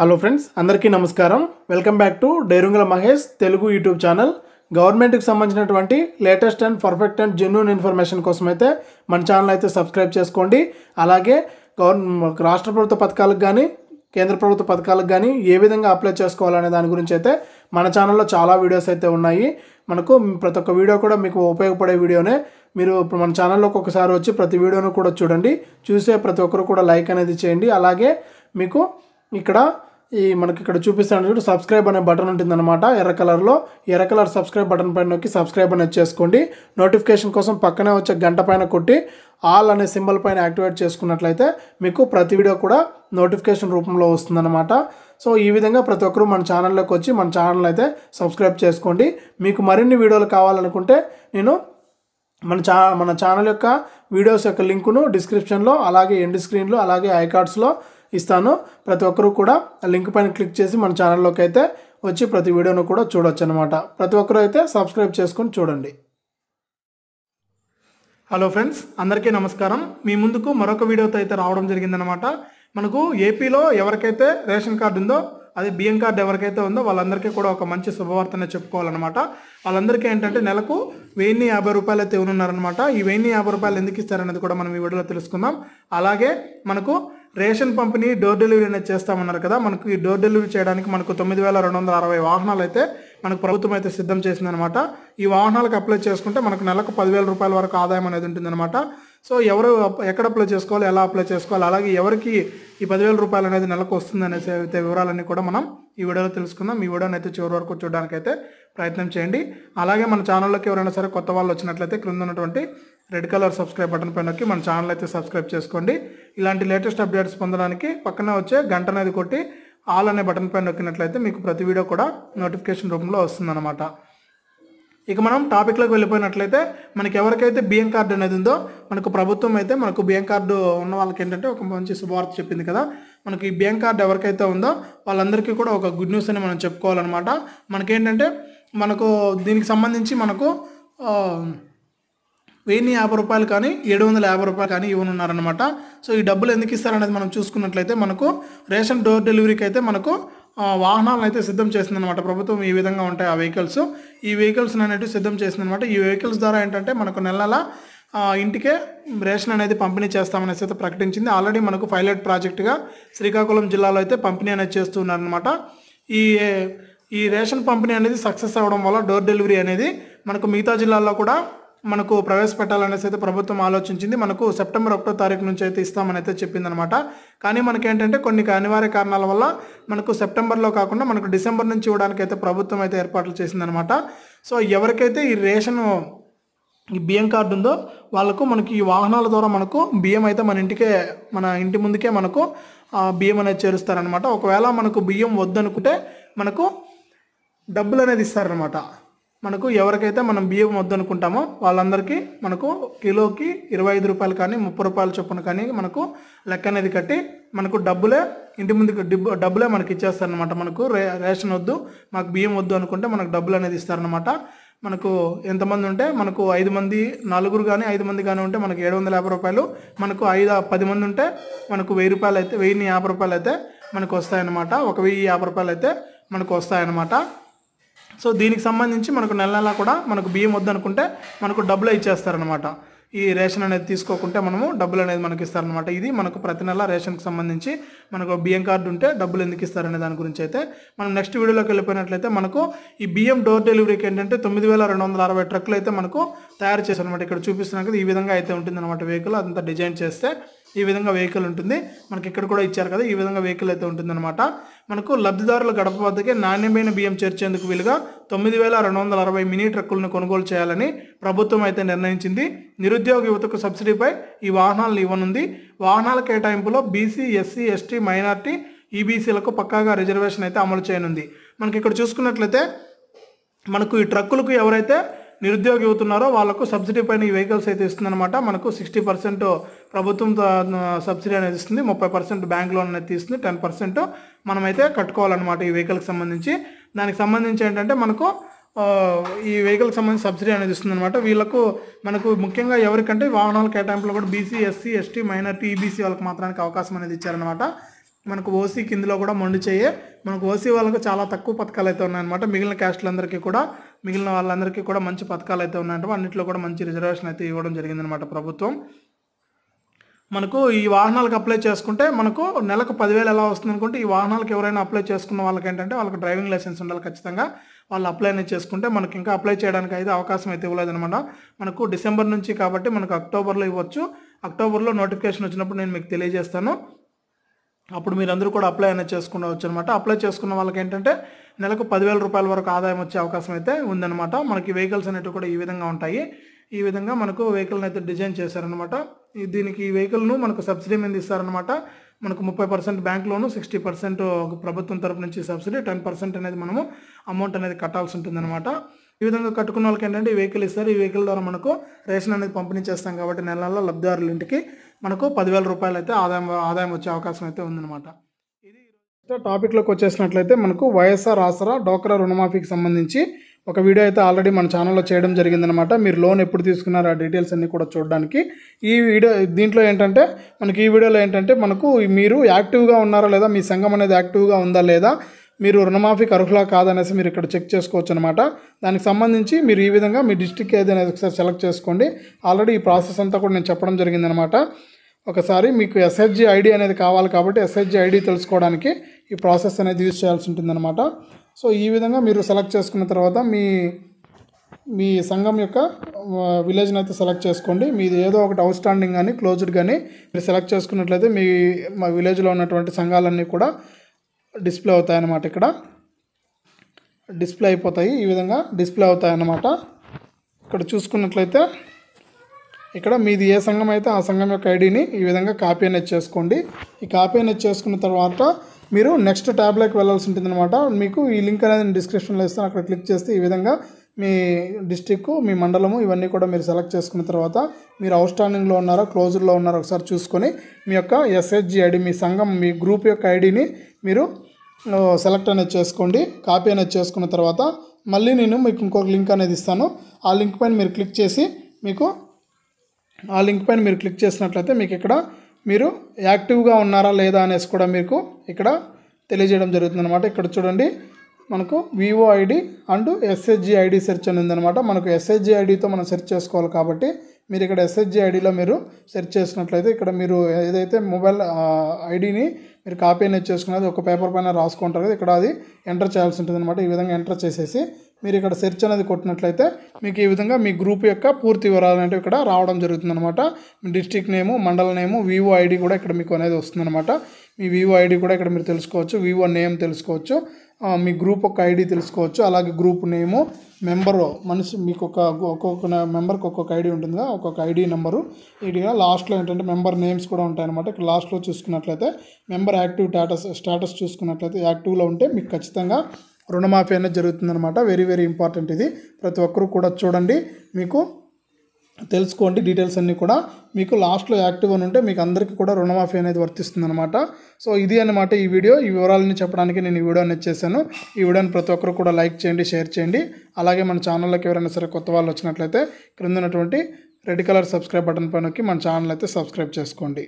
hello friends అందరికీ నమస్కారం welcome back to డైరుంగల మహేష్ తెలుగు యూట్యూబ్ ఛానల్ గవర్నమెంట్కి సంబంధించినటువంటి latest and perfect and genuine information కోసం అయితే మన ఛానల్ అయితే సబ్స్క్రైబ్ చేసుకోండి అలాగే గవర్న రాష్ట్ర ప్రభుత్వ పథకాలకు కానీ కేంద్ర ప్రభుత్వ పథకాలకు కానీ ఏ విధంగా అప్లై చేసుకోవాలనే దాని గురించి అయితే మన ఛానల్లో చాలా వీడియోస్ అయితే ఉన్నాయి మనకు ప్రతి ఒక్క వీడియో కూడా మీకు ఉపయోగపడే వీడియోనే మీరు మన ఛానల్లోకి ఒకసారి వచ్చి ప్రతి వీడియోను కూడా చూడండి చూసే ప్రతి ఒక్కరు కూడా లైక్ అనేది చేయండి అలాగే మీకు ఇక్కడ ఈ మనకి ఇక్కడ చూపిస్తాను చూడు సబ్స్క్రైబ్ అనే బటన్ ఉంటుంది అనమాట ఎర్ర కలర్లో ఎర్ర కలర్ సబ్స్క్రైబ్ బటన్ పైన నొక్కి సబ్స్క్రైబ్ అనేది చేసుకోండి నోటిఫికేషన్ కోసం పక్కనే వచ్చే గంట పైన కొట్టి ఆల్ అనే సింబల్ పైన యాక్టివేట్ చేసుకున్నట్లయితే మీకు ప్రతి వీడియో కూడా నోటిఫికేషన్ రూపంలో వస్తుందన్నమాట సో ఈ విధంగా ప్రతి ఒక్కరూ మన ఛానల్లోకి వచ్చి మన ఛానల్ అయితే సబ్స్క్రైబ్ చేసుకోండి మీకు మరిన్ని వీడియోలు కావాలనుకుంటే నేను మన ఛా మన ఛానల్ యొక్క వీడియోస్ యొక్క లింకును డిస్క్రిప్షన్లో అలాగే ఎండ్ స్క్రీన్లో అలాగే ఐకార్డ్స్లో ఇస్తాను ప్రతి ఒక్కరు కూడా లింక్ పైన క్లిక్ చేసి మన ఛానల్లోకి అయితే వచ్చి ప్రతి వీడియోను కూడా చూడొచ్చు అనమాట ప్రతి ఒక్కరు అయితే సబ్స్క్రైబ్ చేసుకొని చూడండి హలో ఫ్రెండ్స్ అందరికీ నమస్కారం మీ ముందుకు మరొక వీడియోతో అయితే రావడం జరిగిందనమాట మనకు ఏపీలో ఎవరికైతే రేషన్ కార్డు ఉందో అదే బియ్యం కార్డు ఎవరికైతే ఉందో వాళ్ళందరికీ కూడా ఒక మంచి శుభవార్తనే చెప్పుకోవాలన్నమాట వాళ్ళందరికీ ఏంటంటే నెలకు వెయ్యిన్ని యాభై రూపాయలు అయితే ఉన్నారనమాట ఈ వెయ్యిన్ని యాభై రూపాయలు ఎందుకు ఇస్తారనేది కూడా మనం ఈ వీడియోలో తెలుసుకుందాం అలాగే మనకు రేషన్ పంపిణీ డోర్ డెలివరీ అనేది చేస్తామన్నారు కదా మనకు ఈ డోర్ డెలివరీ చేయడానికి మనకు తొమ్మిది వేల రెండు వందల అరవై వాహనాలు అయితే మనకు ప్రభుత్వం అయితే సిద్ధం చేసిందనమాట ఈ వాహనాలకు అప్లై చేసుకుంటే మనకు నెలకు పదివేల రూపాయల వరకు ఆదాయం అనేది ఉంటుందన్నమాట సో ఎవరు ఎక్కడ అప్లై చేసుకోవాలి ఎలా అప్లై చేసుకోవాలి అలాగే ఎవరికి ఈ పదివేల రూపాయలు అనేది నెలకు వస్తుంది అనేసి అయితే వివరాలన్నీ కూడా మనం ఈ వీడియోలో తెలుసుకుందాం ఈ వీడియోని అయితే చివరి వరకు చూడడానికి అయితే ప్రయత్నం చేయండి అలాగే మన ఛానల్లోకి ఎవరైనా సరే కొత్త వాళ్ళు వచ్చినట్లయితే క్రింద ఉన్నటువంటి రెడ్ కలర్ సబ్స్క్రైబ్ బటన్ పైన నొక్కి మన ఛానల్ అయితే సబ్స్క్రైబ్ చేసుకోండి ఇలాంటి లేటెస్ట్ అప్డేట్స్ పొందడానికి పక్కన వచ్చే గంట అనేది కొట్టి ఆల్ అనే బటన్ పైన నొక్కినట్లయితే మీకు ప్రతి వీడియో కూడా నోటిఫికేషన్ రూపంలో వస్తుందన్నమాట ఇక మనం టాపిక్లోకి వెళ్ళిపోయినట్లయితే మనకి ఎవరికైతే బిఎం కార్డు అనేది ఉందో మనకు ప్రభుత్వం అయితే మనకు బియ్యం కార్డు ఉన్న వాళ్ళకి ఏంటంటే ఒక మంచి శుభవార్త చెప్పింది కదా మనకి ఈ బ్యాంక్ కార్డు ఎవరికైతే ఉందో వాళ్ళందరికీ కూడా ఒక గుడ్ న్యూస్ అని మనం చెప్పుకోవాలన్నమాట మనకేంటంటే మనకు దీనికి సంబంధించి మనకు వెయ్యి యాభై రూపాయలు కానీ ఏడు వందల యాభై రూపాయలు కానీ ఇవ్వనున్నారనమాట సో ఈ డబ్బులు ఎందుకు ఇస్తారనేది మనం చూసుకున్నట్లయితే మనకు రేషన్ డోర్ డెలివరీకి అయితే మనకు వాహనాలను అయితే సిద్ధం చేసిందనమాట ప్రభుత్వం ఈ విధంగా ఉంటాయి ఆ వెహికల్స్ ఈ వెహికల్స్ అనేవి సిద్ధం చేసిందనమాట ఈ వెహికల్స్ ద్వారా ఏంటంటే మనకు నెల నెల ఇంటికే రేషన్ అనేది పంపిణీ చేస్తామనేసి అయితే ప్రకటించింది ఆల్రెడీ మనకు పైలట్ ప్రాజెక్టుగా శ్రీకాకుళం జిల్లాలో అయితే పంపిణీ అనేది చేస్తున్నారనమాట ఈ ఈ రేషన్ పంపిణీ అనేది సక్సెస్ అవ్వడం వల్ల డోర్ డెలివరీ అనేది మనకు మిగతా జిల్లాల్లో కూడా మనకు ప్రవేశపెట్టాలనేసి అయితే ప్రభుత్వం ఆలోచించింది మనకు సెప్టెంబర్ ఒకటో తారీఖు నుంచి అయితే ఇస్తామని అయితే చెప్పింది అనమాట కానీ మనకేంటంటే కొన్ని అనివార్య కారణాల వల్ల మనకు సెప్టెంబర్లో కాకుండా మనకు డిసెంబర్ నుంచి ఇవ్వడానికి అయితే ప్రభుత్వం అయితే ఏర్పాట్లు చేసిందనమాట సో ఎవరికైతే ఈ రేషన్ ఈ బియ్యం కార్డు ఉందో వాళ్ళకు మనకి ఈ వాహనాల ద్వారా మనకు బియ్యం అయితే మన ఇంటికే మన ఇంటి ముందుకే మనకు బియ్యం అనేది చేరుస్తారనమాట ఒకవేళ మనకు బియ్యం వద్దనుకుంటే మనకు డబ్బులు అనేది ఇస్తారనమాట మనకు ఎవరికైతే మనం బియ్యం వద్దనుకుంటామో వాళ్ళందరికీ మనకు కిలోకి ఇరవై ఐదు రూపాయలు కానీ ముప్పై రూపాయలు చొప్పున కానీ మనకు లెక్క అనేది కట్టి మనకు డబ్బులే ఇంటి ముందుకు డబ్బులే మనకి ఇచ్చేస్తారనమాట మనకు రే రేషన్ వద్దు మాకు బియ్యం వద్దు అనుకుంటే మనకు డబ్బులు అనేది ఇస్తారనమాట మనకు ఎంతమంది ఉంటే మనకు ఐదు మంది నలుగురు కానీ ఐదు మంది కానీ ఉంటే మనకు ఏడు వందల యాభై రూపాయలు మనకు ఐదు పది మంది ఉంటే మనకు వెయ్యి రూపాయలు అయితే వెయ్యిన్ని యాభై రూపాయలు అయితే మనకు వస్తాయన్నమాట ఒక వెయ్యి యాభై రూపాయలు అయితే మనకు వస్తాయన్నమాట సో దీనికి సంబంధించి మనకు నెల నెలా కూడా మనకు బియ్యం వద్దనుకుంటే మనకు డబ్బులు ఇచ్చేస్తారనమాట ఈ రేషన్ అనేది తీసుకోకుంటే మనము డబ్బులు అనేది మనకి ఇస్తారనమాట ఇది మనకు ప్రతి నెల రేషన్కి సంబంధించి మనకు బియ్యం కార్డు ఉంటే డబ్బులు ఎందుకు ఇస్తారనే దాని గురించి అయితే మనం నెక్స్ట్ వీడియోలోకి వెళ్ళిపోయినట్లయితే మనకు ఈ బియ్యం డోర్ డెలివరీకి ఏంటంటే తొమ్మిది వేల రెండు వందల అరవై ట్రక్కులు అయితే మనకు తయారు చేశారనమాట ఇక్కడ చూపిస్తున్నాక ఈ విధంగా అయితే ఉంటుంది అనమాట వెహికల్ అదంతా డిజైన్ చేస్తే ఈ విధంగా వెహికల్ ఉంటుంది మనకి ఇక్కడ కూడా ఇచ్చారు కదా ఈ విధంగా వెహికల్ అయితే ఉంటుందన్నమాట మనకు లబ్ధిదారుల గడప వద్దకే నాణ్యమైన బియ్యం చేర్చేందుకు వీలుగా తొమ్మిది వేల రెండు వందల అరవై మినీ ట్రక్కులను కొనుగోలు చేయాలని ప్రభుత్వం అయితే నిర్ణయించింది నిరుద్యోగ యువతకు సబ్సిడీపై ఈ వాహనాలను ఇవ్వనుంది వాహనాల కేటాయింపులో బీసీ ఎస్సీ ఎస్టీ మైనార్టీ ఈబీసీలకు పక్కాగా రిజర్వేషన్ అయితే అమలు చేయనుంది మనకి ఇక్కడ చూసుకున్నట్లయితే మనకు ఈ ట్రక్కులకు ఎవరైతే నిరుద్యోగి అవుతున్నారో వాళ్ళకు సబ్సిడీ పైన ఈ వెహికల్స్ అయితే ఇస్తుందన్నమాట మనకు సిక్స్టీ పర్సెంట్ ప్రభుత్వం సబ్సిడీ అనేది ఇస్తుంది ముప్పై పర్సెంట్ బ్యాంక్ లోన్ అనేది తీస్తుంది టెన్ పర్సెంట్ మనమైతే కట్టుకోవాలన్నమాట ఈ వెహికల్కి సంబంధించి దానికి సంబంధించి ఏంటంటే మనకు ఈ వెహికల్కి సంబంధించి సబ్సిడీ అనేది ఇస్తుందన్నమాట వీళ్ళకు మనకు ముఖ్యంగా ఎవరికంటే వాహనాల కేటాయింపులో కూడా BC SC ST minority EBC వాళ్ళకి మాత్రానికి అవకాశం అనేది ఇచ్చారనమాట మనకు ఓసీ కిందలో కూడా మొండి చేయే మనకు ఓసీ వాళ్ళకు చాలా తక్కువ పథకాలు అయితే ఉన్నాయన్నమాట మిగిలిన క్యాస్ట్లందరికీ కూడా మిగిలిన వాళ్ళందరికీ కూడా మంచి పథకాలు అయితే ఉన్నాయంటే అన్నింటిలో కూడా మంచి రిజర్వేషన్ అయితే ఇవ్వడం జరిగిందనమాట ప్రభుత్వం మనకు ఈ వాహనాలకు అప్లై చేసుకుంటే మనకు నెలకు పదివేలు ఎలా వస్తుంది అనుకుంటే ఈ వాహనాలకు ఎవరైనా అప్లై చేసుకున్న వాళ్ళకి ఏంటంటే వాళ్ళకి డ్రైవింగ్ లైసెన్స్ ఉండాలి ఖచ్చితంగా వాళ్ళు అప్లై అనేది చేసుకుంటే మనకి ఇంకా అప్లై చేయడానికి అయితే అవకాశం అయితే ఇవ్వలేదనమాట మనకు డిసెంబర్ నుంచి కాబట్టి మనకు అక్టోబర్లో ఇవ్వచ్చు అక్టోబర్లో నోటిఫికేషన్ వచ్చినప్పుడు నేను మీకు తెలియజేస్తాను అప్పుడు మీరందరూ కూడా అప్లై అనేది చేసుకునవచ్చు అనమాట అప్లై చేసుకున్న వాళ్ళకి ఏంటంటే నెలకు పదివేల రూపాయల వరకు ఆదాయం వచ్చే అవకాశం అయితే ఉందన్నమాట మనకి వెహికల్స్ అనేవి కూడా ఈ విధంగా ఉంటాయి ఈ విధంగా మనకు వెహికల్ని అయితే డిజైన్ చేశారనమాట దీనికి ఈ వెహికల్ను మనకు సబ్సిడీ మీద ఇస్తారనమాట మనకు ముప్పై percent bank loan sixty percent ప్రభుత్వం తరపు నుంచి సబ్సిడీ టెన్ పర్సెంట్ అనేది మనము అమౌంట్ అనేది కట్టాల్సి అనమాట ఈ విధంగా కట్టుకున్న వాళ్ళకి ఏంటంటే ఈ వెహికల్ ఇస్తారు ఈ వెహికల్ ద్వారా మనకు రేషన్ అనేది పంపిణీ చేస్తాం కాబట్టి నెలల్లో లబ్ధిదారుల ఇంటికి మనకు పదివేల రూపాయలు అయితే ఆదాయం ఆదాయం వచ్చే అవకాశం అయితే ఉందన్నమాట ఇది టాపిక్లోకి వచ్చేసినట్లయితే మనకు వైఎస్ఆర్ ఆసరా డోక్రా రుణమాఫీకి సంబంధించి ఒక వీడియో అయితే ఆల్రెడీ మన ఛానల్లో చేయడం జరిగిందనమాట మీరు లోన్ ఎప్పుడు తీసుకున్నారు ఆ డీటెయిల్స్ అన్నీ కూడా చూడడానికి ఈ వీడియో దీంట్లో ఏంటంటే మనకి ఈ వీడియోలో ఏంటంటే మనకు మీరు యాక్టివ్గా ఉన్నారా లేదా మీ సంఘం అనేది యాక్టివ్గా ఉందా లేదా మీరు రుణమాఫీకి అర్హులా కాదనేసి మీరు ఇక్కడ చెక్ చేసుకోవచ్చు అనమాట దానికి సంబంధించి మీరు ఈ విధంగా మీ డిస్టిక్ ఏదైనా ఒకసారి సెలెక్ట్ చేసుకోండి ఆల్రెడీ ఈ ప్రాసెస్ అంతా కూడా నేను చెప్పడం జరిగిందనమాట ఒకసారి మీకు ఎస్హెచ్జి ఐడి అనేది కావాలి కాబట్టి ఎస్హెచ్జి ఐడి తెలుసుకోవడానికి ఈ ప్రాసెస్ అనేది యూజ్ చేయాల్సి ఉంటుందన్నమాట సో ఈ విధంగా మీరు సెలెక్ట్ చేసుకున్న తర్వాత మీ మీ సంఘం యొక్క విలేజ్ని అయితే సెలెక్ట్ చేసుకోండి మీది ఏదో ఒకటి అవుట్ స్టాండింగ్ కానీ క్లోజ్డ్ కానీ మీరు సెలెక్ట్ చేసుకున్నట్లయితే మీ మా విలేజ్లో ఉన్నటువంటి సంఘాలన్నీ కూడా డిస్ప్లే అవుతాయి అన్నమాట ఇక్కడ డిస్ప్లే అయిపోతాయి ఈ విధంగా డిస్ప్లే అవుతాయి అన్నమాట ఇక్కడ చూసుకున్నట్లయితే ఇక్కడ మీది ఏ సంఘం అయితే ఆ సంఘం యొక్క ఐడిని ఈ విధంగా కాపీ అనేది చేసుకోండి ఈ కాపీ అనేది చేసుకున్న తర్వాత మీరు నెక్స్ట్ ట్యాబ్లోకి వెళ్ళాల్సి ఉంటుందన్నమాట మీకు ఈ లింక్ అనేది డిస్క్రిప్షన్లో ఇస్తాను అక్కడ క్లిక్ చేస్తే ఈ విధంగా మీ డిస్టిక్ మీ మండలము ఇవన్నీ కూడా మీరు సెలెక్ట్ చేసుకున్న తర్వాత మీరు అవుట్ స్టాండింగ్లో ఉన్నారా క్లోజ్డ్లో ఉన్నారా ఒకసారి చూసుకొని మీ యొక్క ఎస్హెచ్జి ఐడి మీ సంఘం మీ గ్రూప్ యొక్క ఐడిని మీరు సెలెక్ట్ అనేది చేసుకోండి కాపీ అనేది చేసుకున్న తర్వాత మళ్ళీ నేను మీకు ఇంకొక లింక్ అనేది ఇస్తాను ఆ లింక్ పైన మీరు క్లిక్ చేసి మీకు ఆ లింక్ పైన మీరు క్లిక్ చేసినట్లయితే మీకు ఇక్కడ మీరు యాక్టివ్గా ఉన్నారా లేదా అనేసి కూడా మీకు ఇక్కడ తెలియజేయడం జరుగుతుంది అనమాట ఇక్కడ చూడండి మనకు VO ID and SHG ID search అని ఉందన్నమాట మనకు ఎస్హెచ్జి ఐడితో మనం సెర్చ్ చేసుకోవాలి కాబట్టి మీరు ఇక్కడ ఎస్హెచ్జి ఐడిలో మీరు సెర్చ్ చేసినట్లయితే ఇక్కడ మీరు ఏదైతే మొబైల్ ఐడిని మీరు కాపీ అనేది చేసుకున్నది ఒక పేపర్ పైన రాసుకుంటారు కదా ఇక్కడ అది ఎంటర్ చేయాల్సి ఉంటుంది అనమాట ఈ విధంగా ఎంటర్ చేసేసి మీరు ఇక్కడ సెర్చ్ అనేది కొట్టినట్లయితే మీకు ఈ విధంగా మీ గ్రూప్ యొక్క పూర్తి వివరాలు అనేవి ఇక్కడ రావడం అనమాట మీ డిస్టిక్ నేము మండల నేము వివో ఐడి కూడా ఇక్కడ మీకు అనేది వస్తుందన్నమాట మీ వివో ఐడి కూడా ఇక్కడ మీరు తెలుసుకోవచ్చు వివో నేమ్ తెలుసుకోవచ్చు మీ గ్రూప్ ఒక ఐడి తెలుసుకోవచ్చు అలాగే గ్రూప్ నేము మెంబరు మనిషి మీకు ఒక ఒక్కొక్క మెంబర్కి ఒక్కొక్క ఐడి ఉంటుందిగా ఒక్కొక్క ఐడి నెంబరు ఇటుగా లాస్ట్లో ఏంటంటే మెంబర్ నేమ్స్ కూడా ఉంటాయన్నమాట ఇక్కడ లాస్ట్లో చూసుకున్నట్లయితే మెంబర్ యాక్టివ్ స్టాటస్ స్టాటస్ చూసుకున్నట్లయితే యాక్టివ్లో ఉంటే మీకు ఖచ్చితంగా రుణమాఫీ అనేది జరుగుతుందన్నమాట వెరీ వెరీ ఇంపార్టెంట్ ఇది ప్రతి ఒక్కరూ కూడా చూడండి మీకు తెలుసుకోండి డీటెయిల్స్ అన్నీ కూడా మీకు లాస్ట్లో యాక్టివ్ అని ఉంటే మీకు అందరికీ కూడా రుణమాఫీ అనేది వర్తిస్తుందనమాట సో ఇది అనమాట ఈ వీడియో ఈ వివరాలని చెప్పడానికి నేను ఈ వీడియోని ఇచ్చేసాను ఈ వీడియోని ప్రతి ఒక్కరు కూడా లైక్ చేయండి షేర్ చేయండి అలాగే మన ఛానల్లోకి ఎవరైనా సరే కొత్త వాళ్ళు వచ్చినట్లయితే క్రింద ఉన్నటువంటి రెడ్ కలర్ సబ్స్క్రైబ్ బటన్ పైన మన ఛానల్ అయితే సబ్స్క్రైబ్ చేసుకోండి